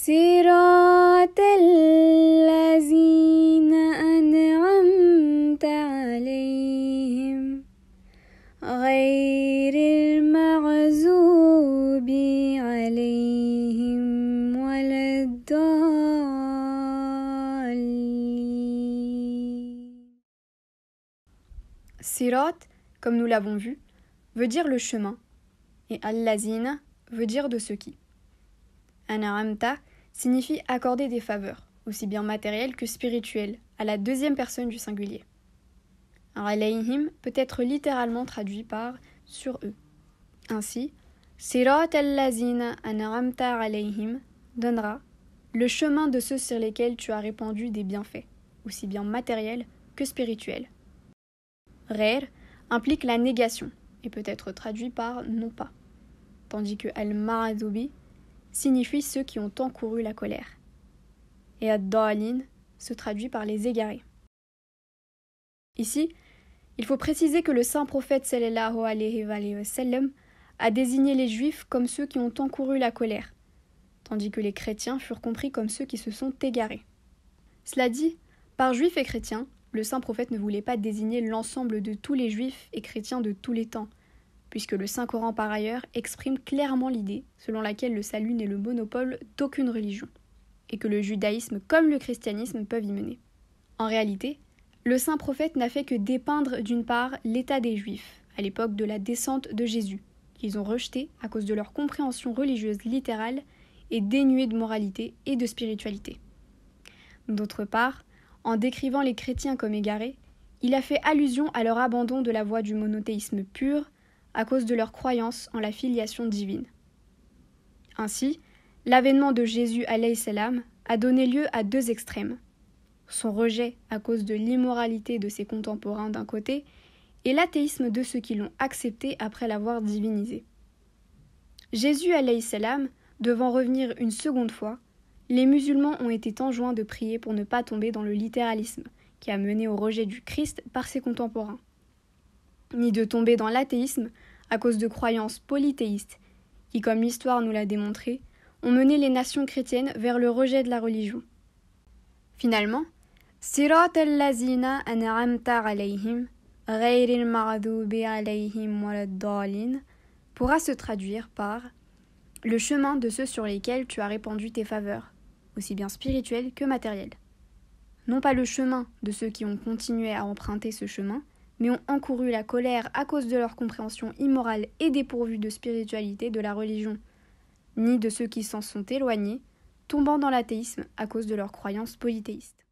صراط الذين An'amta' عليهم غير المغزوب عليهم ولا الضالين صراط comme nous l'avons vu veut dire le chemin et al veut dire de ce qui Anaramta signifie accorder des faveurs, aussi bien matérielles que spirituelles, à la deuxième personne du singulier. Alayhim peut être littéralement traduit par sur eux. Ainsi, Sirat al-Lazina anaramta alayhim donnera le chemin de ceux sur lesquels tu as répandu des bienfaits, aussi bien matériels que spirituels. Rer implique la négation et peut être traduit par non pas, tandis que al al-maradoubi » signifie ceux qui ont encouru la colère. Et ad se traduit par les égarés. Ici, il faut préciser que le saint prophète sallallahu alayhi a désigné les juifs comme ceux qui ont encouru la colère, tandis que les chrétiens furent compris comme ceux qui se sont égarés. Cela dit, par juifs et chrétiens, le saint prophète ne voulait pas désigner l'ensemble de tous les juifs et chrétiens de tous les temps, puisque le Saint-Coran par ailleurs exprime clairement l'idée selon laquelle le salut n'est le monopole d'aucune religion, et que le judaïsme comme le christianisme peuvent y mener. En réalité, le saint prophète n'a fait que dépeindre d'une part l'état des Juifs, à l'époque de la descente de Jésus, qu'ils ont rejeté à cause de leur compréhension religieuse littérale et dénuée de moralité et de spiritualité. D'autre part, en décrivant les chrétiens comme égarés, il a fait allusion à leur abandon de la voie du monothéisme pur à cause de leur croyance en la filiation divine. Ainsi, l'avènement de Jésus salam a donné lieu à deux extrêmes. Son rejet à cause de l'immoralité de ses contemporains d'un côté et l'athéisme de ceux qui l'ont accepté après l'avoir divinisé. Jésus salam devant revenir une seconde fois, les musulmans ont été enjoints de prier pour ne pas tomber dans le littéralisme qui a mené au rejet du Christ par ses contemporains, ni de tomber dans l'athéisme à cause de croyances polythéistes, qui, comme l'histoire nous l'a démontré, ont mené les nations chrétiennes vers le rejet de la religion. Finalement, Sirat al-lazina alayhim, alayhim pourra se traduire par le chemin de ceux sur lesquels tu as répandu tes faveurs, aussi bien spirituelles que matérielles. Non pas le chemin de ceux qui ont continué à emprunter ce chemin, mais ont encouru la colère à cause de leur compréhension immorale et dépourvue de spiritualité de la religion, ni de ceux qui s'en sont éloignés, tombant dans l'athéisme à cause de leurs croyances polythéistes.